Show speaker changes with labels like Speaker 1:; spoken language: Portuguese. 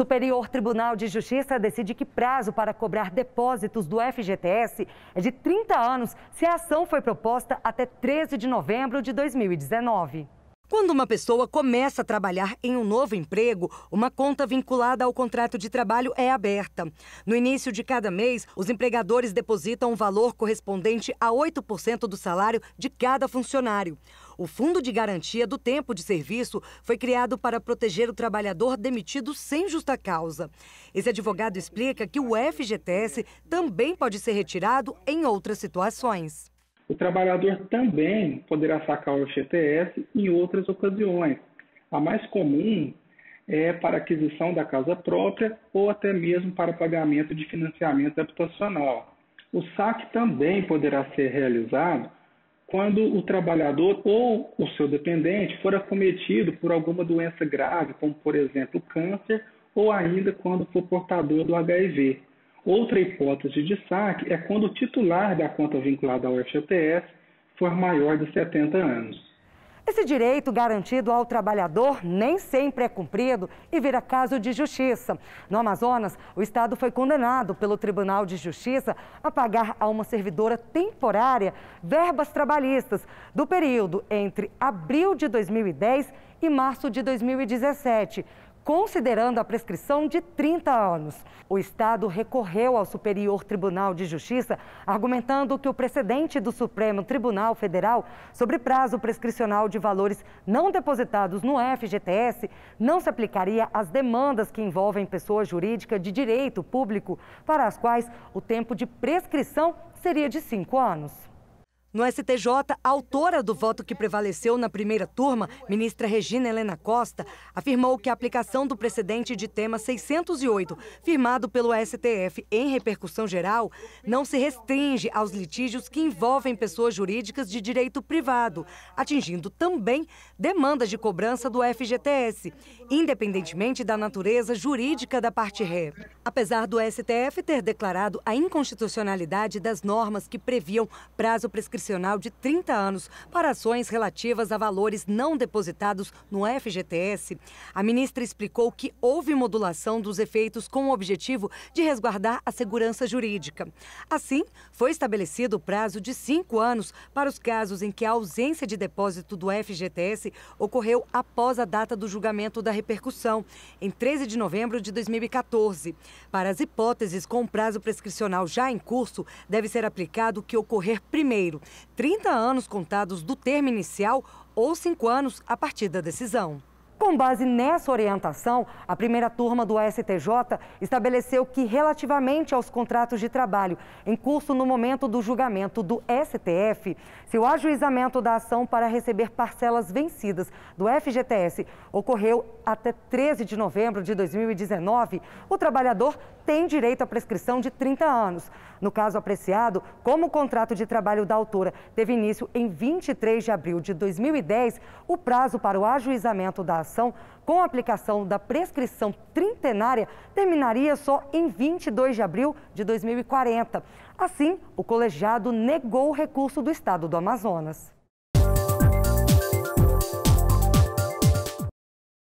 Speaker 1: Superior Tribunal de Justiça decide que prazo para cobrar depósitos do FGTS é de 30 anos se a ação foi proposta até 13 de novembro de 2019. Quando uma pessoa começa a trabalhar em um novo emprego, uma conta vinculada ao contrato de trabalho é aberta. No início de cada mês, os empregadores depositam um valor correspondente a 8% do salário de cada funcionário. O Fundo de Garantia do Tempo de Serviço foi criado para proteger o trabalhador demitido sem justa causa. Esse advogado explica que o FGTS também pode ser retirado em outras
Speaker 2: situações. O trabalhador também poderá sacar o FGTS em outras ocasiões. A mais comum é para aquisição da casa própria ou até mesmo para pagamento de financiamento habitacional. O saque também poderá ser realizado quando o trabalhador ou o seu dependente for acometido por alguma doença grave, como por exemplo câncer, ou ainda quando for portador do HIV. Outra hipótese de saque é quando o titular da conta vinculada ao FGTS for maior de 70 anos.
Speaker 1: Esse direito garantido ao trabalhador nem sempre é cumprido e vira caso de justiça. No Amazonas, o Estado foi condenado pelo Tribunal de Justiça a pagar a uma servidora temporária verbas trabalhistas do período entre abril de 2010 e março de 2017 considerando a prescrição de 30 anos. O Estado recorreu ao Superior Tribunal de Justiça, argumentando que o precedente do Supremo Tribunal Federal sobre prazo prescricional de valores não depositados no FGTS não se aplicaria às demandas que envolvem pessoa jurídica de direito público, para as quais o tempo de prescrição seria de cinco anos. No STJ, a autora do voto que prevaleceu na primeira turma, ministra Regina Helena Costa, afirmou que a aplicação do precedente de tema 608, firmado pelo STF em repercussão geral, não se restringe aos litígios que envolvem pessoas jurídicas de direito privado, atingindo também demandas de cobrança do FGTS, independentemente da natureza jurídica da parte ré. Apesar do STF ter declarado a inconstitucionalidade das normas que previam prazo prescrito de 30 anos para ações relativas a valores não depositados no FGTS. A ministra explicou que houve modulação dos efeitos com o objetivo de resguardar a segurança jurídica. Assim, foi estabelecido o prazo de cinco anos para os casos em que a ausência de depósito do FGTS ocorreu após a data do julgamento da repercussão, em 13 de novembro de 2014. Para as hipóteses com prazo prescricional já em curso, deve ser aplicado o que ocorrer primeiro, 30 anos contados do termo inicial ou 5 anos a partir da decisão. Com base nessa orientação, a primeira turma do STJ estabeleceu que, relativamente aos contratos de trabalho em curso no momento do julgamento do STF, se o ajuizamento da ação para receber parcelas vencidas do FGTS ocorreu até 13 de novembro de 2019, o trabalhador tem direito à prescrição de 30 anos. No caso apreciado, como o contrato de trabalho da autora teve início em 23 de abril de 2010, o prazo para o ajuizamento da ação com a aplicação da prescrição trintenária terminaria só em 22 de abril de 2040. Assim, o colegiado negou o recurso do Estado do Amazonas.